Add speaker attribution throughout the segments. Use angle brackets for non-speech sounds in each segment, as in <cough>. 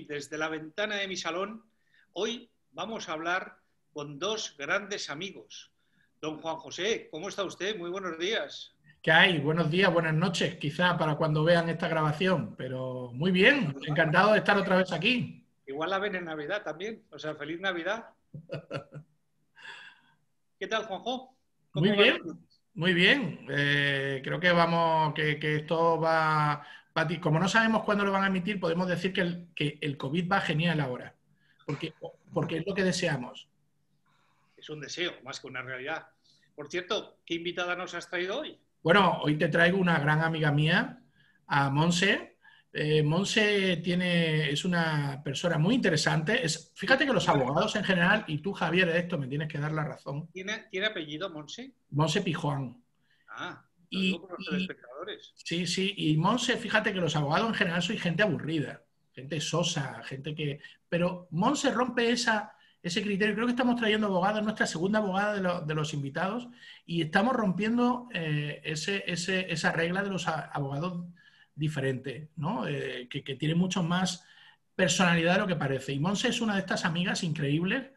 Speaker 1: desde la ventana de mi salón, hoy vamos a hablar con dos grandes amigos. Don Juan José, ¿cómo está usted? Muy buenos días.
Speaker 2: ¿Qué hay? Buenos días, buenas noches, quizá para cuando vean esta grabación, pero muy bien, encantado de estar otra vez aquí.
Speaker 1: Igual la ven en Navidad también, o sea, feliz Navidad. <laughs> ¿Qué tal, Juanjo?
Speaker 2: Muy bien, muy bien, eh, creo que vamos, que esto va Pati, como no sabemos cuándo lo van a emitir, podemos decir que el, el COVID va genial ahora, porque, porque es lo que deseamos.
Speaker 1: Es un deseo, más que una realidad. Por cierto, ¿qué invitada nos has traído hoy?
Speaker 2: Bueno, hoy te traigo una gran amiga mía, a Monse. Eh, Monse tiene, es una persona muy interesante. fíjate que los abogados en general, y tú, Javier, de esto me tienes que dar la razón.
Speaker 1: ¿Tiene, ¿tiene apellido Monse?
Speaker 2: Monse Pijuan. Ah. Y, sí, sí, y Monse, fíjate que los abogados en general son gente aburrida, gente sosa, gente que... Pero Monse rompe esa, ese criterio. Creo que estamos trayendo abogados, nuestra segunda abogada de, los invitados, y estamos rompiendo eh, ese, esa regla de los abogados diferentes, eh, que, que tiene mucho más personalidad de lo que parece. Y Monse es una de estas amigas increíbles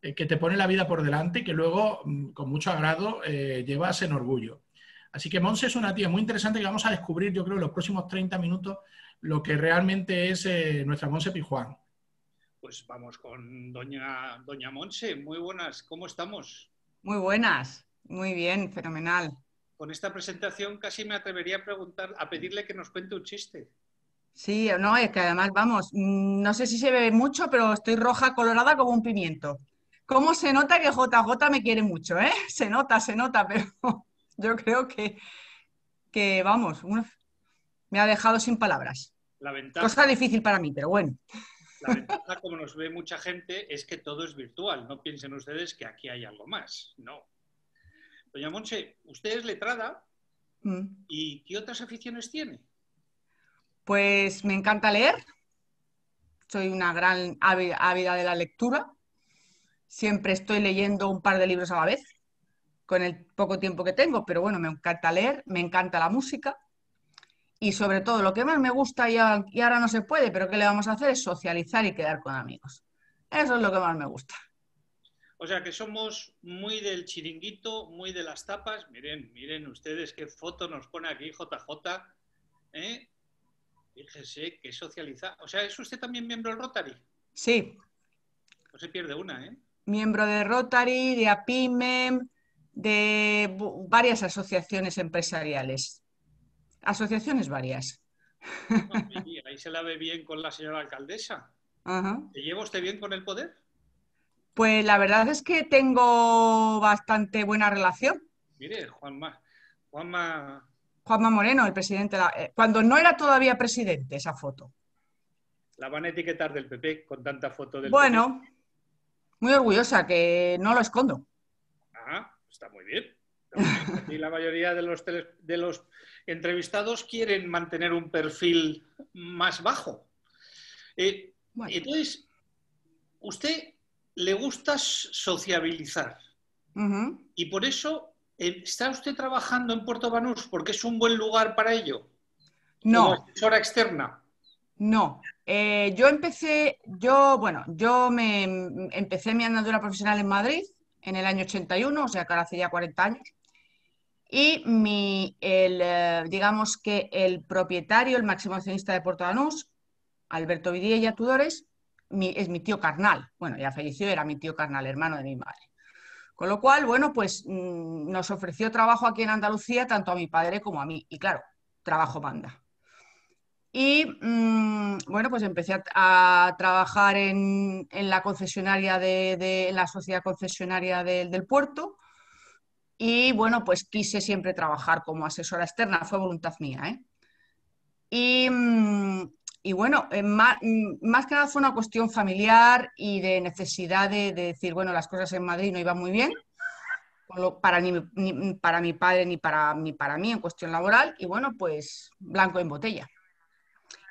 Speaker 2: eh, que te pone la vida por delante y que luego, mm, con mucho agrado, llevas en orgullo. Así que Monse es una tía muy interesante que vamos a descubrir, yo creo, en los próximos 30 minutos lo que realmente es eh, nuestra Monse Pijuán.
Speaker 1: Pues vamos con doña, Monse. Muy buenas, ¿cómo estamos?
Speaker 3: Muy buenas, muy bien, fenomenal.
Speaker 1: Con esta presentación casi me atrevería a preguntar, a pedirle que nos cuente un chiste.
Speaker 3: Sí, no, es que además, vamos, no sé si se ve mucho, pero estoy roja colorada como un pimiento. ¿Cómo se nota que JJ me quiere mucho, eh? <laughs> Se nota, se nota, pero <laughs> yo creo que, vamos, me ha dejado sin palabras. La Cosa difícil para mí, pero bueno.
Speaker 1: La ventaja, como nos ve mucha gente, es que todo es virtual. No piensen ustedes que aquí hay algo más. No. Doña Monche, usted es letrada. Mm. ¿Y qué otras aficiones tiene?
Speaker 3: Pues me encanta leer. Soy una gran ávida de la lectura. Siempre estoy leyendo un par de libros a la vez con el poco tiempo que tengo, pero bueno, me encanta leer, me encanta la música y sobre todo lo que más me gusta y, ahora no se puede, pero ¿qué le vamos a hacer? Es socializar y quedar con amigos. Eso es lo que más me gusta.
Speaker 1: O sea que somos muy del chiringuito, muy de las tapas. Miren, miren ustedes qué foto nos pone aquí JJ. ¿eh? Fíjese que socializa. O sea, ¿es usted también miembro del Rotary? Sí. No se pierde una, ¿eh?
Speaker 3: Miembro de Rotary, de APIMEM, de varias asociaciones empresariales. Asociaciones varias.
Speaker 1: Ahí se la ve bien con la señora alcaldesa. ¿Te lleva usted bien con el poder?
Speaker 3: Pues la verdad es que tengo bastante buena relación.
Speaker 1: Mire, Juanma,
Speaker 3: Juanma... Juanma Moreno, el presidente. Eh, cuando no era todavía presidente, esa foto.
Speaker 1: La van a etiquetar del PP con tanta foto del Bueno,
Speaker 3: muy orgullosa, que no lo escondo.
Speaker 1: Ajá. Ah, está muy bien. Y la mayoría de los, de los entrevistados quieren mantener un perfil más bajo. Eh, entonces, usted le gusta sociabilizar. Y por eso, eh, ¿está usted trabajando en Puerto Banús porque es un buen lugar para ello? No. Como externa.
Speaker 3: No. Eh, yo empecé, yo, bueno, yo me empecé mi andadura profesional en Madrid en el año 81, o sea que ahora hace ya 40 años. Y mi, el, eh, digamos que el propietario, el máximo accionista de Puerto Danús, Alberto Vidiella Tudores, es mi tío carnal. Bueno, ya falleció, era mi tío carnal, hermano de mi madre. Con lo cual, bueno, pues mm, nos ofreció trabajo aquí en Andalucía tanto a mi padre como a mí. Y claro, trabajo manda. Y mm, bueno, pues empecé a, trabajar en, la concesionaria de, la sociedad concesionaria del puerto. Y bueno, pues quise siempre trabajar como asesora externa, fue voluntad mía. ¿eh? Y, mm, bueno, eh, mm, más, que nada fue una cuestión familiar y de necesidad de, decir, bueno, las cosas en Madrid no iban muy bien, para, para mi padre ni para, ni para mí en cuestión laboral. Y bueno, pues blanco en botella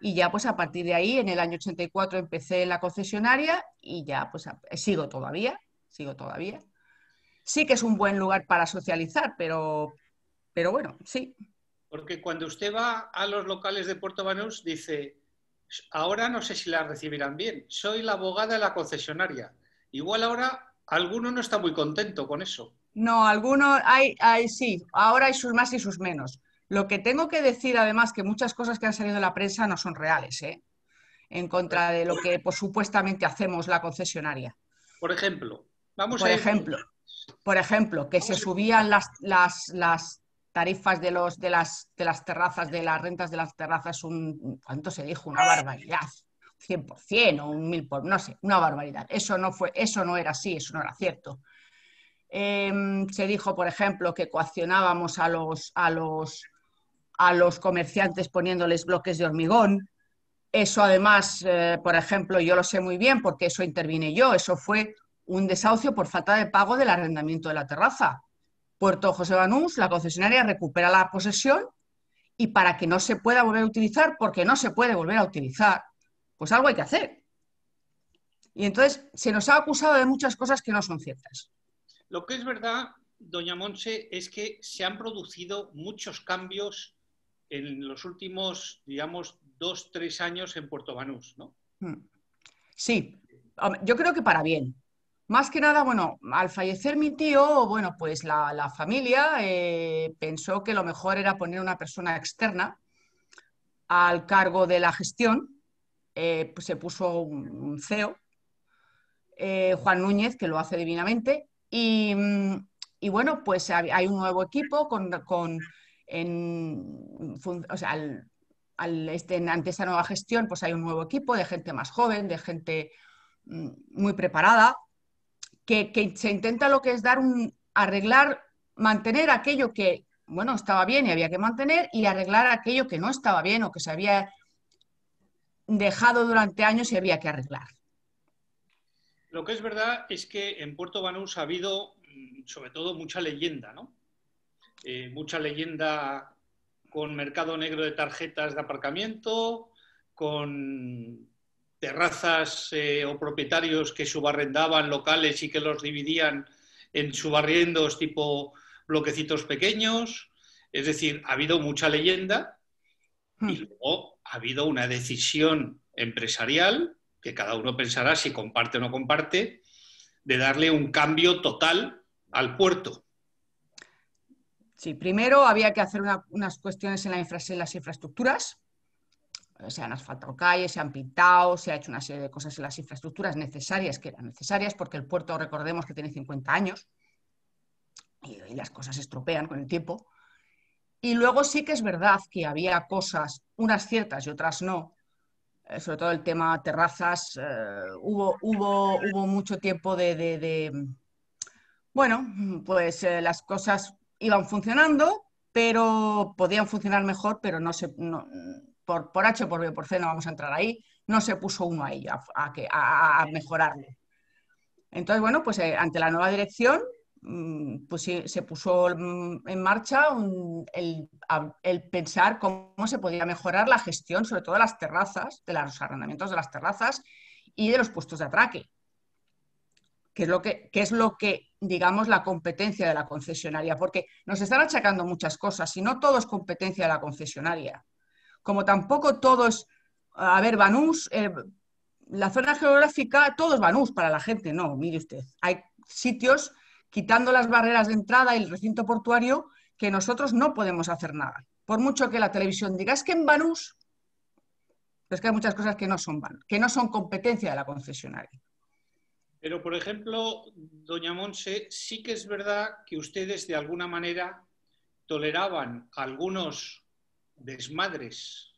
Speaker 3: y ya pues a partir de ahí, en el año 84 empecé en la concesionaria y ya pues sigo todavía, sigo todavía. Sí que es un buen lugar para socializar, pero, pero bueno, sí.
Speaker 1: Porque cuando usted va a los locales de Puerto Banús dice, ahora no sé si la recibirán bien, soy la abogada de la concesionaria. Igual ahora alguno no está muy contento con eso.
Speaker 3: No, algunos hay, hay sí, ahora hay sus más y sus menos lo que tengo que decir, además, que muchas cosas que han salido en la prensa no son reales, ¿eh? en contra de lo que por pues, supuestamente hacemos la concesionaria.
Speaker 1: Por ejemplo, vamos Ejemplo,
Speaker 3: por ejemplo, que se subían las, tarifas de, los, de, las, las terrazas, de las rentas de las terrazas, un, ¿cuánto se dijo? Una barbaridad. 100% o un 1000 por, no sé, una barbaridad. Eso no, fue, eso no era así, eso no era cierto. Em, se dijo, por ejemplo, que coaccionábamos a los, a los a los comerciantes poniéndoles bloques de hormigón. Eso además, eh, por ejemplo, yo lo sé muy bien porque eso intervine yo, eso fue un desahucio por falta de pago del arrendamiento de la terraza. Puerto José Banús, la concesionaria recupera la posesión y para que no se pueda volver a utilizar, porque no se puede volver a utilizar, pues algo hay que hacer. Y entonces se nos ha acusado de muchas cosas que no son ciertas.
Speaker 1: Lo que es verdad, doña Monse, es que se han producido muchos cambios en los últimos, digamos, dos, tres años en Puerto Banús, ¿no?
Speaker 3: Mm. Sí, yo creo que para bien. Más que nada, bueno, al fallecer mi tío, bueno, pues la, familia eh, pensó que lo mejor era poner una persona externa al cargo de la gestión. Eh, pues se puso un, CEO, eh, Juan Núñez, que lo hace divinamente. Y, mm, bueno, pues hay un nuevo equipo con en, al, este, ante esta nueva gestión, pues hay un nuevo equipo de gente más joven, de gente mm, muy preparada, que, se intenta lo que es dar un, arreglar, mantener aquello que, bueno, estaba bien y había que mantener, y arreglar aquello que no estaba bien o que se había dejado durante años y había que arreglar.
Speaker 1: Lo que es verdad es que en Puerto Banús ha habido, mm, sobre todo, mucha leyenda, ¿no? Eh, mucha leyenda con mercado negro de tarjetas de aparcamiento, con terrazas eh, o propietarios que subarrendaban locales y que los dividían en subarriendos tipo bloquecitos pequeños. Es decir, ha habido mucha leyenda y hmm. luego ha habido una decisión empresarial, que cada uno pensará si comparte o no comparte, de darle un cambio total al puerto.
Speaker 3: Sí, primero había que hacer unas cuestiones en, en, las infraestructuras. Se han asfaltado calles, se han pintado, se ha hecho una serie de cosas en las infraestructuras necesarias, que eran necesarias, porque el puerto, recordemos que tiene 50 años y, las cosas estropean con el tiempo. Y luego sí que es verdad que había cosas, unas ciertas y otras no, eh, sobre todo el tema terrazas, eh, hubo, hubo, hubo mucho tiempo de, bueno, pues eh, las cosas iban funcionando, pero podían funcionar mejor, pero no se, por, por H, por B, por C, no vamos a entrar ahí, no se puso uno a ello, a, que, a, mejorarlo. Entonces, bueno, pues eh, ante la nueva dirección, mm, pues se puso mm, en marcha el, pensar cómo se podía mejorar la gestión, sobre todo de las terrazas, de los arrendamientos de las terrazas y de los puestos de atraque, que es lo que, es lo que digamos, la competencia de la concesionaria, porque nos están achacando muchas cosas y no todo es competencia de la concesionaria. Como tampoco todo es, a ver, Banús, eh, la zona geográfica, todo es Banús para la gente, no, mire usted, hay sitios quitando las barreras de entrada y el recinto portuario que nosotros no podemos hacer nada. Por mucho que la televisión diga, es que en Banús, es que hay muchas cosas que no son, que no son competencia de la concesionaria.
Speaker 1: Pero, por ejemplo, doña Monse, sí que es verdad que ustedes de alguna manera toleraban algunos desmadres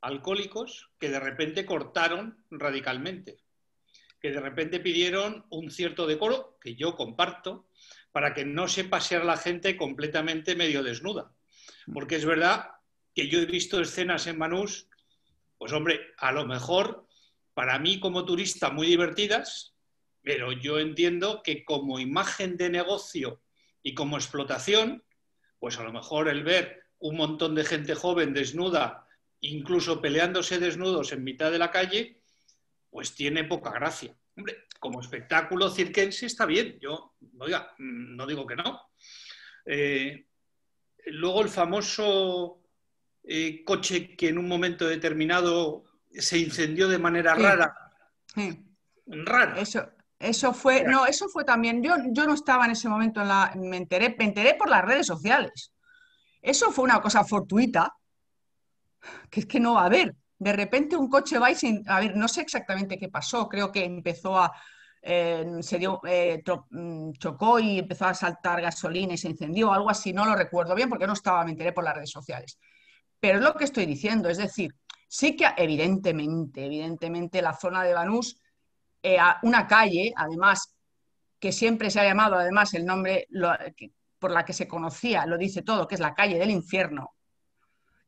Speaker 1: alcohólicos que de repente cortaron radicalmente, que de repente pidieron un cierto decoro, que yo comparto, para que no se paseara la gente completamente medio desnuda. Mm. Porque es verdad que yo he visto escenas en Manús, pues hombre, a lo mejor para mí como turista muy divertidas, pero yo entiendo que como imagen de negocio y como explotación, pues a lo mejor el ver un montón de gente joven desnuda, incluso peleándose desnudos en mitad de la calle, pues tiene poca gracia. Hombre, como espectáculo circense está bien, yo, no digo que no. Eh, luego el famoso eh, coche que en un momento determinado se incendió de manera rara.
Speaker 3: Sí. Rara. Eso, eso fue, no, eso fue también, yo, yo no estaba en ese momento en la, me enteré, por las redes sociales. Eso fue una cosa fortuita, que es que no va a haber. De repente un coche va y sin, a ver, no sé exactamente qué pasó, creo que empezó a, eh, se dio, eh, mm, chocó y empezó a saltar gasolina y se incendió, algo así, no lo recuerdo bien porque no estaba, me enteré por las redes sociales. Pero es lo que estoy diciendo, es decir, sí que evidentemente, evidentemente la zona de Banús eh, una calle, además, que siempre se ha llamado, además, el nombre por la que se conocía, lo dice todo, que es la calle del infierno,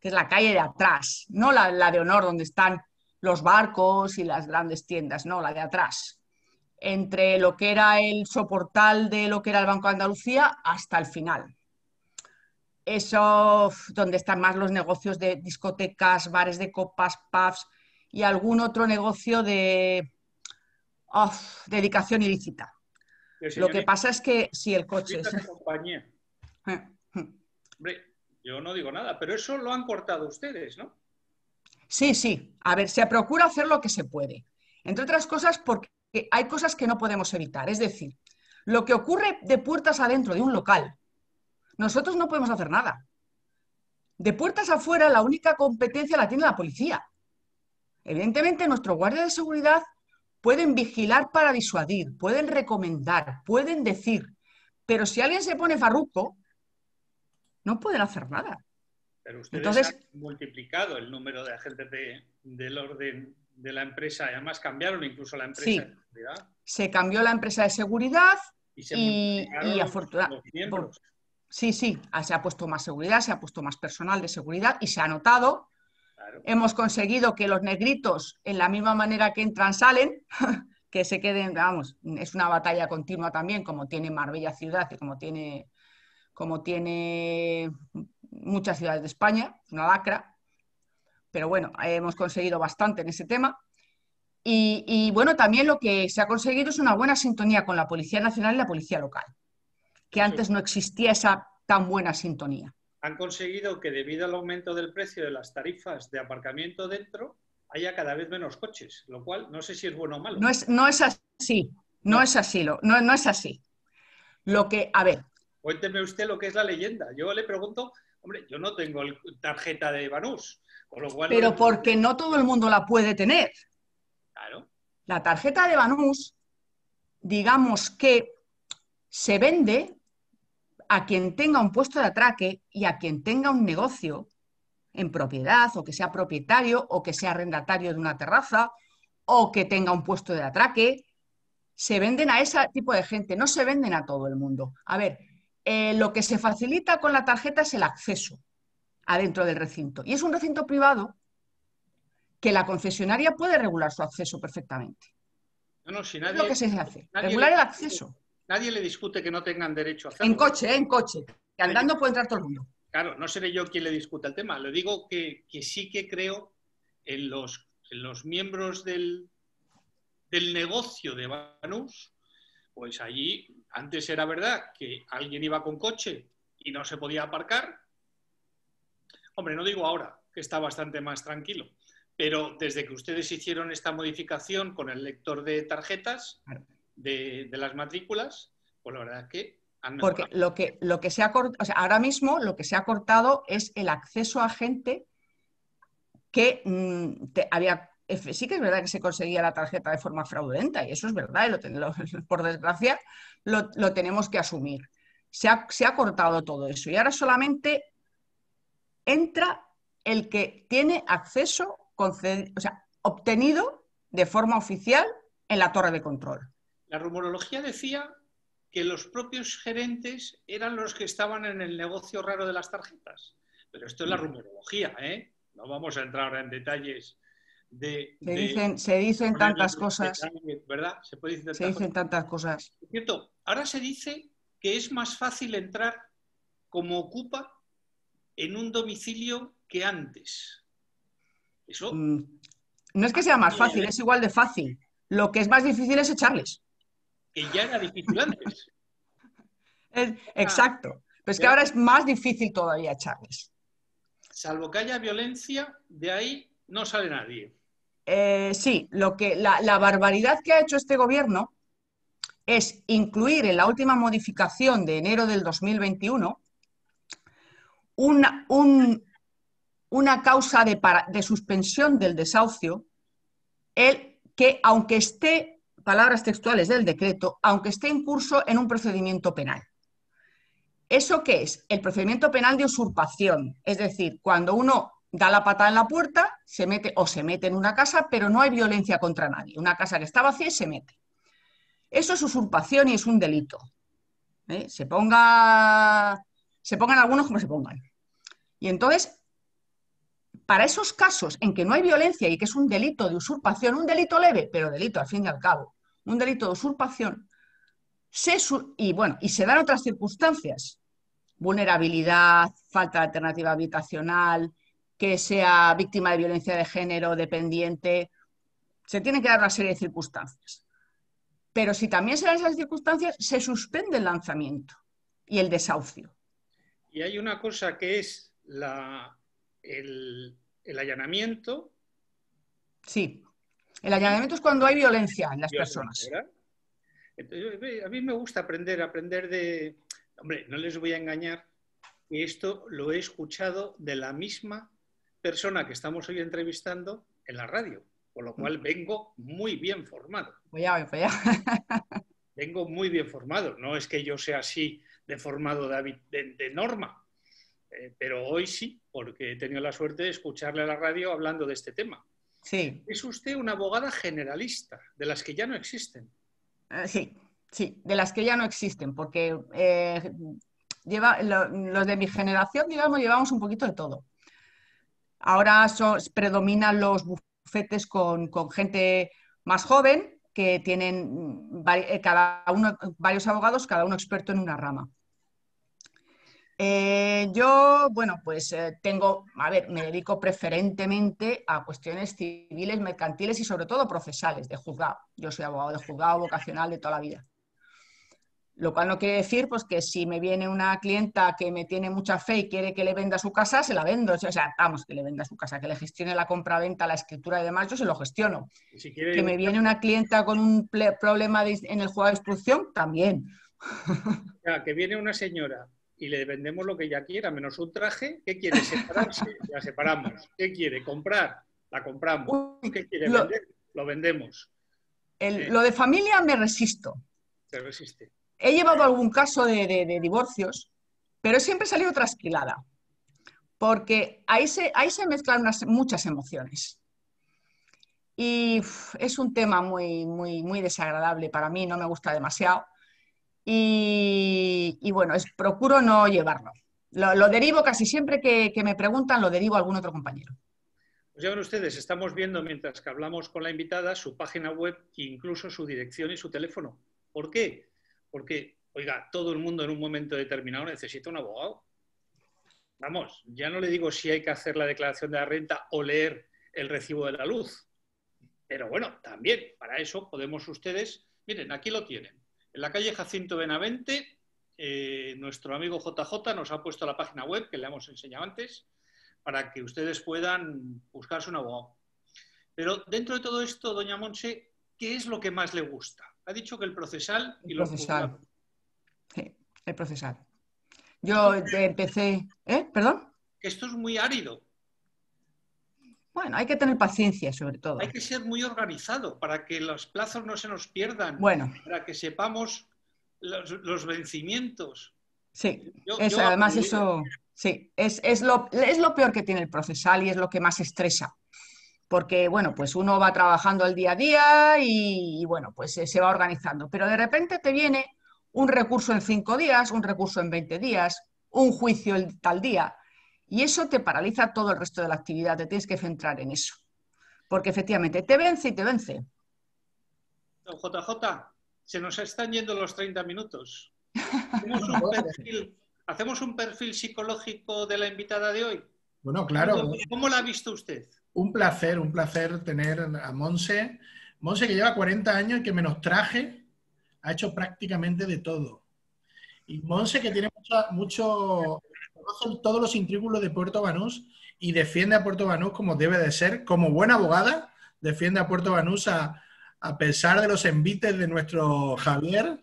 Speaker 3: que es la calle de atrás, no la, la de honor donde están los barcos y las grandes tiendas, no, la de atrás, entre lo que era el soportal de lo que era el Banco de Andalucía hasta el final. Eso donde están más los negocios de discotecas, bares de copas, pubs y algún otro negocio de, dedicación ilícita. Lo que pasa es que si el coche... Es... <laughs>
Speaker 1: yo no digo nada, pero eso lo han cortado ustedes, ¿no?
Speaker 3: Sí, sí. A ver, se procura hacer lo que se puede. Entre otras cosas porque hay cosas que no podemos evitar. Es decir, lo que ocurre de puertas adentro de un local, nosotros no podemos hacer nada. De puertas afuera, la única competencia la tiene la policía. Evidentemente, nuestro guardia de seguridad Pueden vigilar para disuadir, pueden recomendar, pueden decir, pero si alguien se pone farruco, no pueden hacer nada.
Speaker 1: Pero ustedes Entonces, han multiplicado el número de agentes de, del orden de la empresa, además cambiaron incluso la empresa de seguridad.
Speaker 3: Se cambió la empresa de seguridad y, y afortunadamente. Sí, sí, se ha puesto más seguridad, se ha puesto más personal de seguridad y se ha notado Hemos conseguido que los negritos, en la misma manera que entran, salen, <laughs> que se queden, vamos, es una batalla continua también, como tiene Marbella Ciudad y como tiene, como tiene muchas ciudades de España, una lacra. Pero bueno, hemos conseguido bastante en ese tema. Y, bueno, también lo que se ha conseguido es una buena sintonía con la Policía Nacional y la Policía Local, que antes no existía esa tan buena sintonía
Speaker 1: han conseguido que debido al aumento del precio de las tarifas de aparcamiento dentro, haya cada vez menos coches, lo cual no sé si es bueno o malo. No es, no es
Speaker 3: así, no, es así, lo, no, es así. Lo que, a ver.
Speaker 1: Cuénteme usted lo que es la leyenda. Yo le pregunto, hombre, yo no tengo tarjeta de Banús, Pero porque
Speaker 3: no todo el mundo la puede tener. Claro. La tarjeta de Banús, digamos que se vende a quien tenga un puesto de atraque y a quien tenga un negocio en propiedad o que sea propietario o que sea arrendatario de una terraza o que tenga un puesto de atraque. Se venden a ese tipo de gente, no se venden a todo el mundo. A ver, eh, lo que se facilita con la tarjeta es el acceso adentro del recinto. Y es un recinto privado que la concesionaria puede regular su acceso perfectamente.
Speaker 1: No, no, si nadie, es lo que se hace, regular el acceso. Nadie le discute que no tengan derecho a hacerlo. En coche,
Speaker 3: en coche. Que andando puede entrar todo el mundo.
Speaker 1: Claro, no seré yo quien le discuta el tema. Le digo que, sí que creo en los, miembros del, del negocio de Banús. Pues allí, antes era verdad que alguien iba con coche y no se podía aparcar. Hombre, no digo ahora, que está bastante más tranquilo. Pero desde que ustedes hicieron esta modificación con el lector de tarjetas, de, las matrículas, pues la verdad que Porque
Speaker 3: lo que, lo que se ha cortado, sea, ahora mismo lo que se ha cortado es el acceso a gente que mm, te, había sí que es verdad que se conseguía la tarjeta de forma fraudulenta, y eso es verdad, y lo tenemos <laughs> por desgracia lo, tenemos que asumir. Se ha, se ha, cortado todo eso y ahora solamente entra el que tiene acceso o sea, obtenido de forma oficial en la torre de control.
Speaker 1: La rumorología decía que los propios gerentes eran los que estaban en el negocio raro de las tarjetas. Pero esto es la mm. rumorología, ¿eh? No vamos a entrar ahora en detalles de... Se dicen, tantas cosas. ¿Verdad? Se, puede decir dicen tantas cosas. cierto, ahora se dice que es más fácil entrar como ocupa en un domicilio que antes. Eso... Mm,
Speaker 3: no es que sea más fácil, es igual de fácil. Lo que es más difícil es echarles ya era difícil antes. Es, exacto. Pero es que ahora es más difícil todavía, Charles.
Speaker 1: Salvo que haya violencia, de ahí no sale nadie.
Speaker 3: Eh, sí, lo que, la, barbaridad que ha hecho este gobierno es incluir en la última modificación de enero del 2021 una, una causa de, de, suspensión del desahucio, el que aunque esté palabras textuales del decreto, aunque esté en curso en un procedimiento penal. ¿Eso qué es? El procedimiento penal de usurpación, es decir, cuando uno da la patada en la puerta, se mete o se mete en una casa, pero no hay violencia contra nadie. Una casa que está vacía y se mete. Eso es usurpación y es un delito. ¿Eh? Se ponga, se pongan algunos como se pongan. Y entonces, para esos casos en que no hay violencia y que es un delito de usurpación, un delito leve, pero delito al fin y al cabo, un delito de usurpación, y, bueno, y se dan otras circunstancias, vulnerabilidad, falta de alternativa habitacional, que sea víctima de violencia de género, dependiente, se tienen que dar una serie de circunstancias. Pero si también se dan esas circunstancias, se suspende el lanzamiento y el desahucio.
Speaker 1: Y hay una cosa que es la, el allanamiento.
Speaker 3: Sí. El allanamiento es cuando hay violencia en las personas.
Speaker 1: a mí me gusta aprender, aprender de... Hombre, no les voy a engañar, que esto lo he escuchado de la misma persona que estamos hoy entrevistando en la radio, con lo cual mm. vengo muy bien formado.
Speaker 3: Voy pues a, pues
Speaker 1: <laughs> vengo muy bien formado. No es que yo sea así de formado David de, norma, eh, pero hoy sí, porque he tenido la suerte de escucharle a la radio hablando de este tema. Es usted una abogada generalista, de las que ya no existen.
Speaker 3: Ah, sí, sí, de las que ya no existen, porque eh, lleva, los de mi generación, digamos, llevamos un poquito de todo. Ahora predominan los bufetes con, con gente más joven, que tienen eh, cada uno, varios abogados, cada uno experto en una rama. Eh, yo, bueno, pues eh, tengo, a ver, me dedico preferentemente a cuestiones civiles, mercantiles y sobre todo procesales de juzgado. Yo soy abogado de juzgado vocacional de toda la vida. Lo cual no quiere decir pues, que si me viene una clienta que me tiene mucha fe y quiere que le venda su casa, se la vendo. O sea, vamos, que le venda su casa, que le gestione la compra-venta, la escritura y demás, yo se lo gestiono. Que me viene una clienta con un problema en el juego de instrucción, también.
Speaker 1: que viene una señora y le vendemos lo que ella quiera, menos un traje. ¿Qué quiere? Separarse, la <laughs> separamos. ¿Qué quiere? Comprar, la compramos. ¿Qué quiere vender? Lo vendemos.
Speaker 3: lo de familia me resisto.
Speaker 1: Se resiste.
Speaker 3: He llevado algún caso de, divorcios, pero siempre he salido trasquilada, porque ahí se, mezclan muchas emociones. Y es un tema muy desagradable para mí, no me gusta demasiado y, bueno, es, procuro no llevarlo. Lo, derivo casi siempre que, me preguntan, lo derivo a algún otro compañero.
Speaker 1: Pues ya ven ustedes, estamos viendo mientras que hablamos con la invitada su página web incluso su dirección y su teléfono. ¿Por qué? Porque, oiga, todo el mundo en un momento determinado necesita un abogado. Vamos, ya no le digo si hay que hacer la declaración de la renta o leer el recibo de la luz. Pero bueno, también para eso podemos ustedes, miren, aquí lo tienen. En la calle Jacinto Benavente, eh, nuestro amigo JJ nos ha puesto la página web que le hemos enseñado antes para que ustedes puedan buscarse un abogado. Pero dentro de todo esto, doña Monse, ¿qué es lo que más le gusta? Ha dicho que el procesal y
Speaker 3: el Los sí, el procesal. Yo eh, empecé, ¿eh? ¿Perdón?
Speaker 1: Que esto es muy árido.
Speaker 3: Bueno, hay que tener paciencia sobre todo. Hay que
Speaker 1: ser muy organizado para que los plazos no se nos pierdan, para que sepamos los, vencimientos.
Speaker 3: Sí, además eso sí, es, es, lo, es lo peor que tiene el procesal y es lo que más estresa porque bueno, pues uno va trabajando el día a día y, bueno, pues se va organizando. Pero de repente te viene un recurso en cinco días, un recurso en 20 días, un juicio el tal día. Y eso te paraliza todo el resto de la actividad, te tienes que centrar en eso. Porque efectivamente te vence y te vence.
Speaker 1: JJ, se nos están yendo los 30 minutos.
Speaker 3: <laughs>
Speaker 1: ¿Hacemos un perfil, psicológico de la invitada de hoy? Bueno, claro. ¿Cómo la ha visto usted?
Speaker 2: Un placer, un placer tener a Monse. Monse que lleva 40 años y que menos traje, ha hecho prácticamente de todo. Y Monse que tiene mucho Conoce todos los intrígulos de Puerto Banús y defiende a Puerto Banús como debe de ser, como buena abogada, defiende a Puerto Banús a, pesar de los envites de nuestro Javier.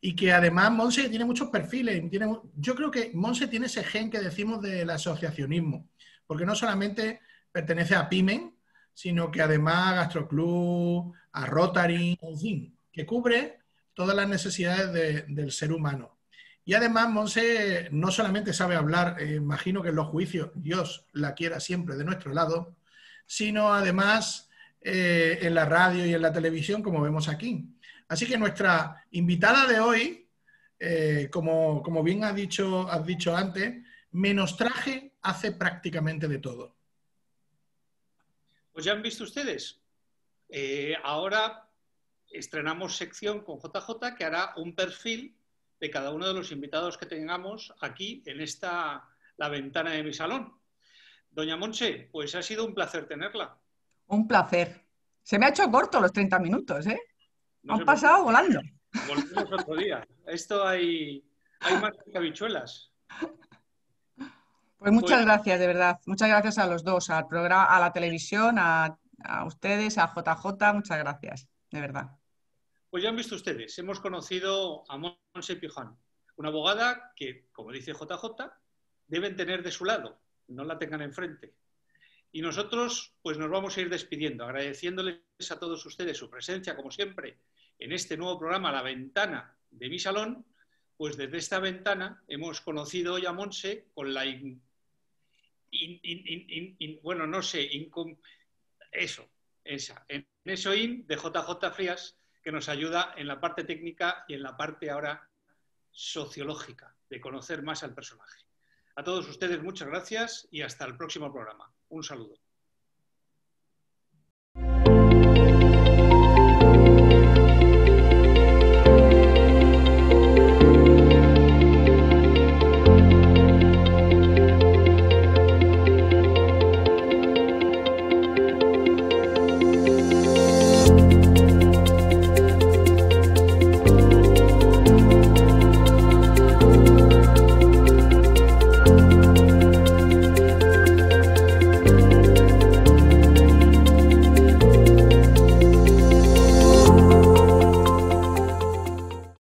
Speaker 2: Y que además Monse tiene muchos perfiles. Tiene, yo creo que Monse tiene ese gen que decimos del asociacionismo, porque no solamente pertenece a Pimen, sino que además a Gastroclub, a Rotary, en que cubre todas las necesidades del ser humano. Y además, Monse no solamente sabe hablar, eh, imagino que en los juicios Dios la quiera siempre de nuestro lado, sino además eh, en la radio y en la televisión, como vemos aquí. Así que nuestra invitada de hoy, eh, como, bien has dicho, has dicho antes, Menostraje hace prácticamente de todo.
Speaker 1: Pues ya han visto ustedes. ahora estrenamos sección con JJ que hará un perfil de cada uno de los invitados que tengamos aquí en esta, la ventana de mi salón. Doña Monse, pues ha sido un placer tenerla.
Speaker 3: Un placer. Se me ha hecho corto los 30 minutos, ¿eh? No Han pasado volando.
Speaker 1: Volvemos otro día. Esto hay, más que Pues
Speaker 3: muchas pues- gracias, de verdad. Muchas gracias a los dos, al programa, a la televisión, a ustedes, a JJ. Muchas gracias, de verdad.
Speaker 1: Pues ya han visto ustedes, hemos conocido a Monse Pijón, una abogada que, como dice JJ, deben tener de su lado, no la tengan enfrente. Y nosotros, pues nos vamos a ir despidiendo, agradeciéndoles a todos ustedes su presencia, como siempre, en este nuevo programa La Ventana de mi Salón. Pues desde esta ventana hemos conocido hoy a Monse con la. In, bueno, no sé, eso, esa. En eso in de JJ Frías que nos ayuda en la parte técnica y en la parte ahora sociológica, de conocer más al personaje. A todos ustedes muchas gracias y hasta el próximo programa. Un saludo.